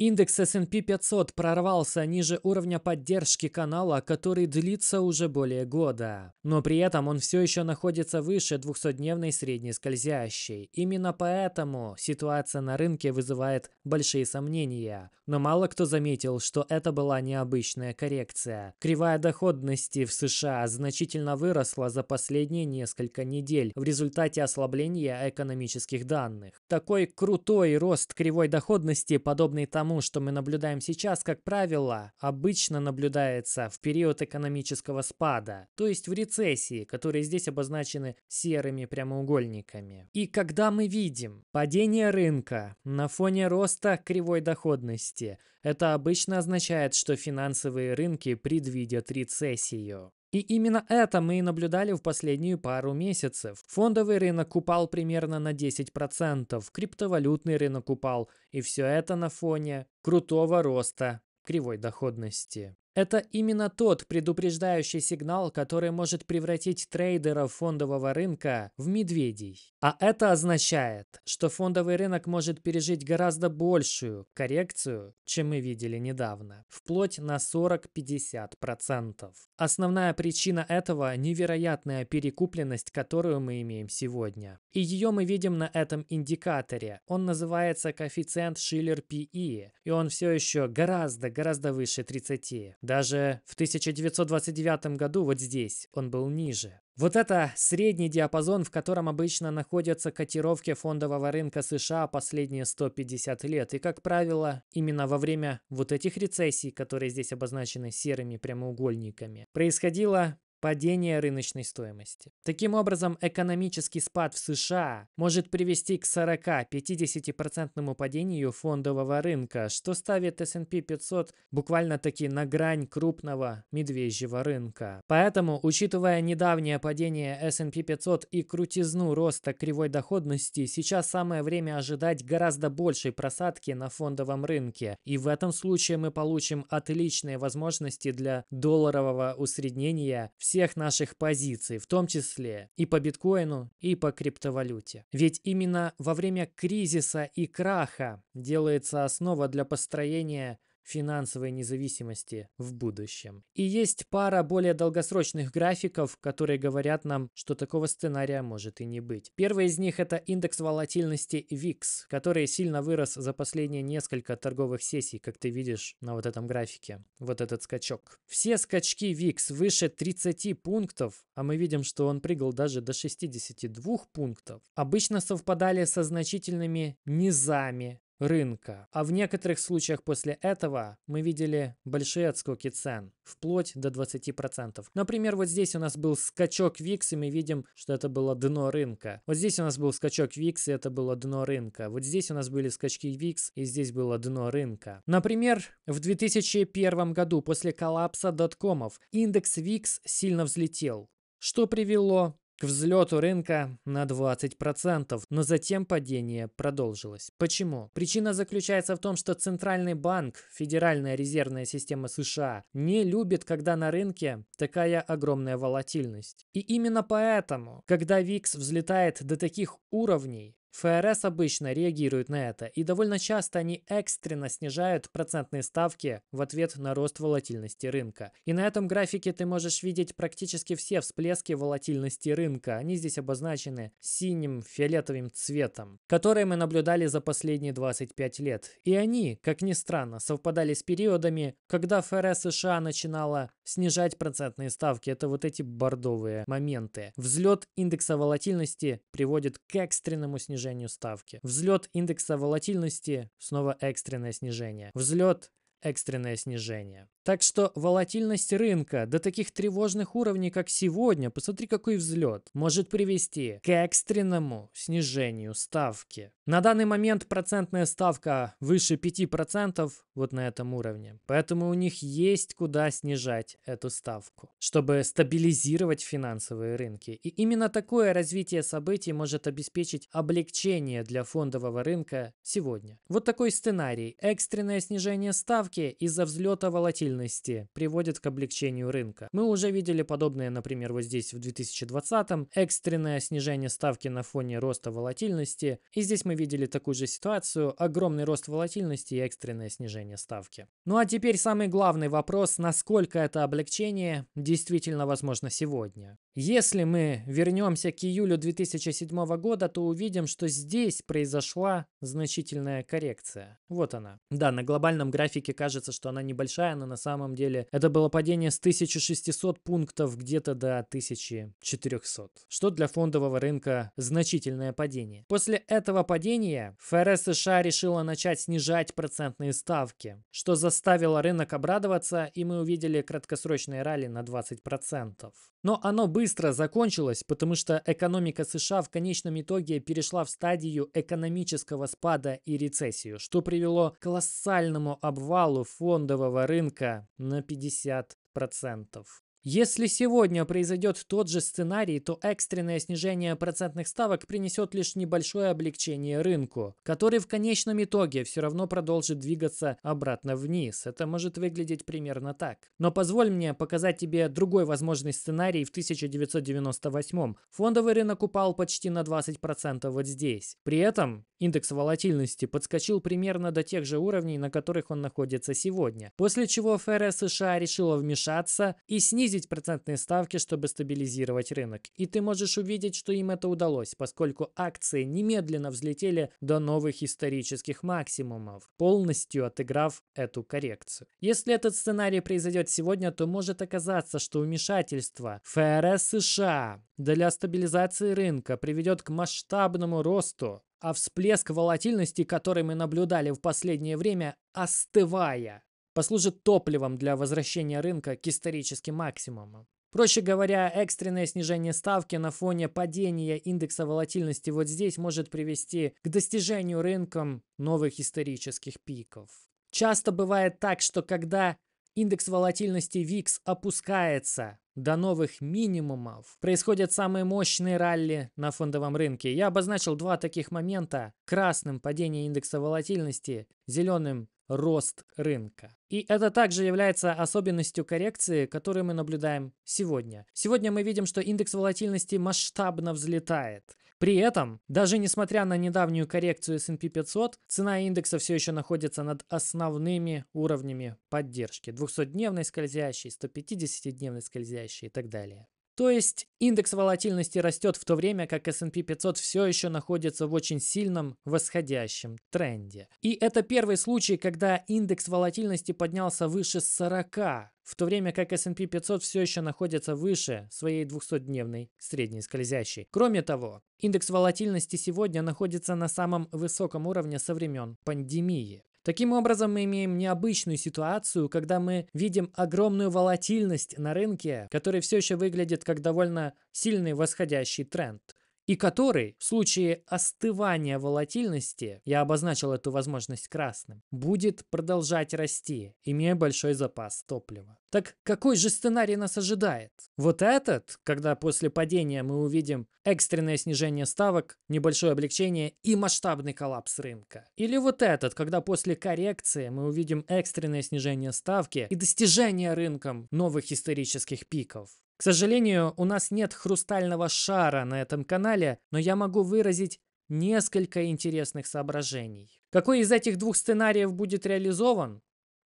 Индекс S&P 500 прорвался ниже уровня поддержки канала, который длится уже более года. Но при этом он все еще находится выше 200-дневной средней скользящей. Именно поэтому ситуация на рынке вызывает большие сомнения. Но мало кто заметил, что это была необычная коррекция. Кривая доходности в США значительно выросла за последние несколько недель в результате ослабления экономических данных. Такой крутой рост кривой доходности, подобный тому, тому, что мы наблюдаем сейчас, как правило, обычно наблюдается в период экономического спада, то есть в рецессии, которые здесь обозначены серыми прямоугольниками. И когда мы видим падение рынка на фоне роста кривой доходности, это обычно означает, что финансовые рынки предвидят рецессию. И именно это мы и наблюдали в последние пару месяцев. Фондовый рынок упал примерно на 10%, криптовалютный рынок упал, и все это на фоне крутого роста кривой доходности. Это именно тот предупреждающий сигнал, который может превратить трейдеров фондового рынка в медведей. А это означает, что фондовый рынок может пережить гораздо большую коррекцию, чем мы видели недавно, вплоть на 40-50%. Основная причина этого – невероятная перекупленность, которую мы имеем сегодня. И ее мы видим на этом индикаторе. Он называется коэффициент Шиллер-ПИ, и он все еще гораздо-гораздо выше 30. Даже в 1929 году вот здесь он был ниже. Вот это средний диапазон, в котором обычно находятся котировки фондового рынка США последние 150 лет. И, как правило, именно во время вот этих рецессий, которые здесь обозначены серыми прямоугольниками, происходило падение рыночной стоимости. Таким образом, экономический спад в США может привести к 40-50% падению фондового рынка, что ставит S&P 500 буквально-таки на грань крупного медвежьего рынка. Поэтому, учитывая недавнее падение S&P 500 и крутизну роста кривой доходности, сейчас самое время ожидать гораздо большей просадки на фондовом рынке. И в этом случае мы получим отличные возможности для долларового усреднения в всех наших позиций, в том числе и по биткоину, и по криптовалюте. Ведь именно во время кризиса и краха делается основа для построения финансовой независимости в будущем. И есть пара более долгосрочных графиков, которые говорят нам, что такого сценария может и не быть. Первый из них это индекс волатильности VIX, который сильно вырос за последние несколько торговых сессий, как ты видишь на вот этом графике. Вот этот скачок. Все скачки VIX выше 30 пунктов, а мы видим, что он прыгал даже до 62 пунктов, обычно совпадали со значительными низами рынка. А в некоторых случаях после этого мы видели большие отскоки цен, вплоть до 20%. Например, вот здесь у нас был скачок VIX, и мы видим, что это было дно рынка. Вот здесь у нас был скачок VIX, и это было дно рынка. Вот здесь у нас были скачки VIX, и здесь было дно рынка. Например, в 2001 году после коллапса доткомов индекс VIX сильно взлетел что привело к взлету рынка на 20%, но затем падение продолжилось. Почему? Причина заключается в том, что Центральный банк, Федеральная резервная система США, не любит, когда на рынке такая огромная волатильность. И именно поэтому, когда VIX взлетает до таких уровней, ФРС обычно реагирует на это, и довольно часто они экстренно снижают процентные ставки в ответ на рост волатильности рынка. И на этом графике ты можешь видеть практически все всплески волатильности рынка. Они здесь обозначены синим фиолетовым цветом, которые мы наблюдали за последние 25 лет. И они, как ни странно, совпадали с периодами, когда ФРС США начинала снижать процентные ставки. Это вот эти бордовые моменты. Взлет индекса волатильности приводит к экстренному снижению снижению ставки. Взлет индекса волатильности, снова экстренное снижение. Взлет экстренное снижение. Так что волатильность рынка до таких тревожных уровней, как сегодня, посмотри какой взлет, может привести к экстренному снижению ставки. На данный момент процентная ставка выше 5% вот на этом уровне. Поэтому у них есть куда снижать эту ставку, чтобы стабилизировать финансовые рынки. И именно такое развитие событий может обеспечить облегчение для фондового рынка сегодня. Вот такой сценарий. Экстренное снижение ставки из-за взлета волатильности волатильности приводит к облегчению рынка. Мы уже видели подобное, например, вот здесь в 2020-м, экстренное снижение ставки на фоне роста волатильности, и здесь мы видели такую же ситуацию, огромный рост волатильности и экстренное снижение ставки. Ну а теперь самый главный вопрос, насколько это облегчение действительно возможно сегодня. Если мы вернемся к июлю 2007 года, то увидим, что здесь произошла значительная коррекция. Вот она. Да, на глобальном графике кажется, что она небольшая, но на самом деле это было падение с 1600 пунктов где-то до 1400, что для фондового рынка значительное падение. После этого падения ФРС США решила начать снижать процентные ставки, что заставило рынок обрадоваться, и мы увидели краткосрочные ралли на 20%. Но оно быстро закончилось, потому что экономика США в конечном итоге перешла в стадию экономического спада и рецессию, что привело к колоссальному обвалу фондового рынка рынка на 50%. Если сегодня произойдет тот же сценарий, то экстренное снижение процентных ставок принесет лишь небольшое облегчение рынку, который в конечном итоге все равно продолжит двигаться обратно вниз. Это может выглядеть примерно так. Но позволь мне показать тебе другой возможный сценарий в 1998. Фондовый рынок упал почти на 20% вот здесь. При этом индекс волатильности подскочил примерно до тех же уровней, на которых он находится сегодня. После чего ФРС США решила вмешаться и снизить снизить процентные ставки, чтобы стабилизировать рынок. И ты можешь увидеть, что им это удалось, поскольку акции немедленно взлетели до новых исторических максимумов, полностью отыграв эту коррекцию. Если этот сценарий произойдет сегодня, то может оказаться, что вмешательство ФРС США для стабилизации рынка приведет к масштабному росту, а всплеск волатильности, который мы наблюдали в последнее время, остывая, послужит топливом для возвращения рынка к историческим максимумам. Проще говоря, экстренное снижение ставки на фоне падения индекса волатильности вот здесь может привести к достижению рынком новых исторических пиков. Часто бывает так, что когда индекс волатильности VIX опускается до новых минимумов, происходят самые мощные ралли на фондовом рынке. Я обозначил два таких момента. Красным – падение индекса волатильности, зеленым рост рынка. И это также является особенностью коррекции, которую мы наблюдаем сегодня. Сегодня мы видим, что индекс волатильности масштабно взлетает. При этом, даже несмотря на недавнюю коррекцию S&P 500, цена индекса все еще находится над основными уровнями поддержки. 200-дневной скользящей, 150-дневной скользящей и так далее. То есть индекс волатильности растет в то время, как S&P 500 все еще находится в очень сильном восходящем тренде. И это первый случай, когда индекс волатильности поднялся выше 40, в то время как S&P 500 все еще находится выше своей 200-дневной средней скользящей. Кроме того, индекс волатильности сегодня находится на самом высоком уровне со времен пандемии. Таким образом, мы имеем необычную ситуацию, когда мы видим огромную волатильность на рынке, который все еще выглядит как довольно сильный восходящий тренд и который в случае остывания волатильности, я обозначил эту возможность красным, будет продолжать расти, имея большой запас топлива. Так какой же сценарий нас ожидает? Вот этот, когда после падения мы увидим экстренное снижение ставок, небольшое облегчение и масштабный коллапс рынка? Или вот этот, когда после коррекции мы увидим экстренное снижение ставки и достижение рынком новых исторических пиков? К сожалению, у нас нет хрустального шара на этом канале, но я могу выразить несколько интересных соображений. Какой из этих двух сценариев будет реализован?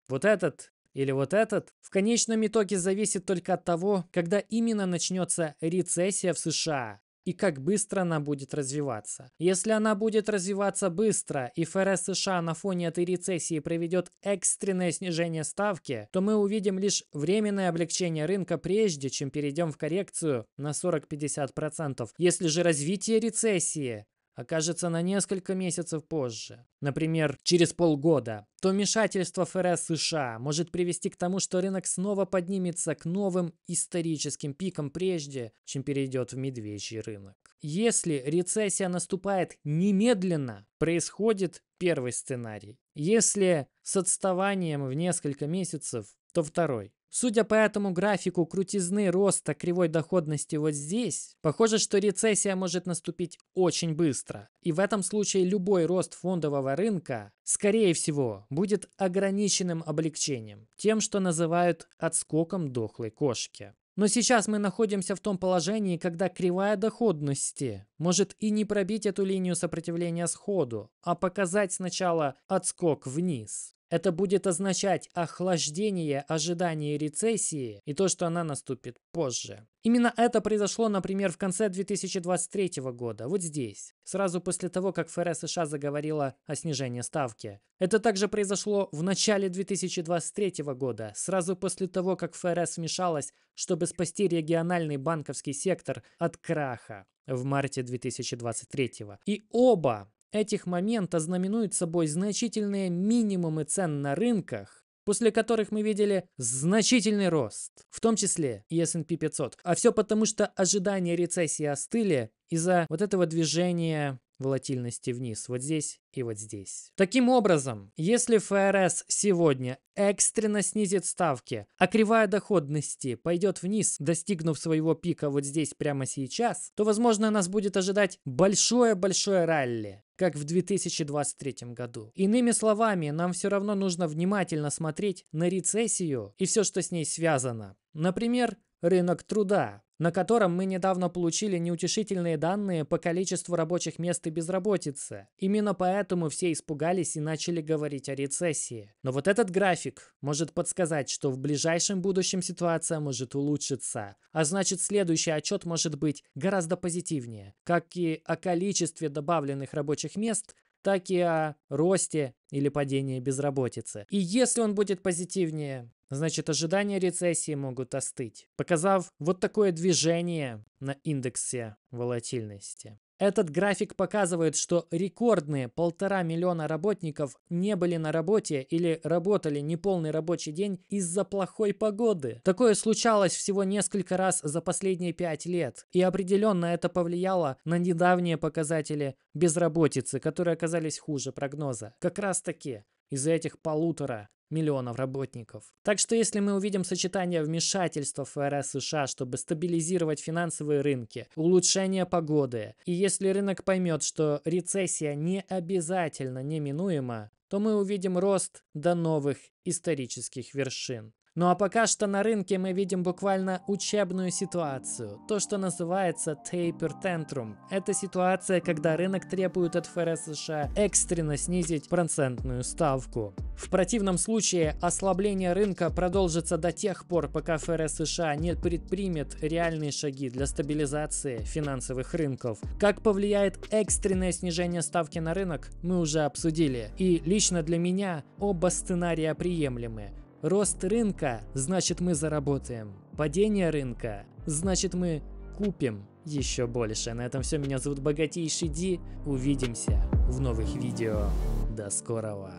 Вот этот или вот этот? В конечном итоге зависит только от того, когда именно начнется рецессия в США и как быстро она будет развиваться. Если она будет развиваться быстро и ФРС США на фоне этой рецессии проведет экстренное снижение ставки, то мы увидим лишь временное облегчение рынка прежде, чем перейдем в коррекцию на 40-50%. Если же развитие рецессии окажется на несколько месяцев позже, например, через полгода, то вмешательство ФРС США может привести к тому, что рынок снова поднимется к новым историческим пикам прежде, чем перейдет в медвежий рынок. Если рецессия наступает немедленно, происходит первый сценарий. Если с отставанием в несколько месяцев, то второй. Судя по этому графику крутизны роста кривой доходности вот здесь, похоже, что рецессия может наступить очень быстро. И в этом случае любой рост фондового рынка, скорее всего, будет ограниченным облегчением, тем, что называют отскоком дохлой кошки. Но сейчас мы находимся в том положении, когда кривая доходности может и не пробить эту линию сопротивления сходу, а показать сначала отскок вниз. Это будет означать охлаждение ожидания рецессии и то, что она наступит позже. Именно это произошло, например, в конце 2023 года, вот здесь, сразу после того, как ФРС США заговорила о снижении ставки. Это также произошло в начале 2023 года, сразу после того, как ФРС вмешалась, чтобы спасти региональный банковский сектор от краха в марте 2023. И оба Этих момент ознаменует собой значительные минимумы цен на рынках, после которых мы видели значительный рост, в том числе и S&P 500. А все потому, что ожидания рецессии остыли из-за вот этого движения волатильности вниз, вот здесь и вот здесь. Таким образом, если ФРС сегодня экстренно снизит ставки, а кривая доходности пойдет вниз, достигнув своего пика вот здесь прямо сейчас, то, возможно, нас будет ожидать большое-большое ралли как в 2023 году. Иными словами, нам все равно нужно внимательно смотреть на рецессию и все, что с ней связано. Например, рынок труда, на котором мы недавно получили неутешительные данные по количеству рабочих мест и безработицы. Именно поэтому все испугались и начали говорить о рецессии. Но вот этот график может подсказать, что в ближайшем будущем ситуация может улучшиться. А значит, следующий отчет может быть гораздо позитивнее, как и о количестве добавленных рабочих мест, так и о росте или падении безработицы. И если он будет позитивнее, Значит, ожидания рецессии могут остыть, показав вот такое движение на индексе волатильности. Этот график показывает, что рекордные полтора миллиона работников не были на работе или работали неполный рабочий день из-за плохой погоды. Такое случалось всего несколько раз за последние пять лет, и определенно это повлияло на недавние показатели безработицы, которые оказались хуже прогноза. Как раз таки из-за этих полутора миллионов работников. Так что если мы увидим сочетание вмешательства ФРС США, чтобы стабилизировать финансовые рынки, улучшение погоды, и если рынок поймет, что рецессия не обязательно неминуема, то мы увидим рост до новых исторических вершин. Ну а пока что на рынке мы видим буквально учебную ситуацию, то, что называется taper tantrum. Это ситуация, когда рынок требует от ФРС США экстренно снизить процентную ставку. В противном случае ослабление рынка продолжится до тех пор, пока ФРС США не предпримет реальные шаги для стабилизации финансовых рынков. Как повлияет экстренное снижение ставки на рынок, мы уже обсудили. И лично для меня оба сценария приемлемы. Рост рынка – значит мы заработаем. Падение рынка – значит мы купим еще больше. На этом все. Меня зовут Богатейший Ди. Увидимся в новых видео. До скорого.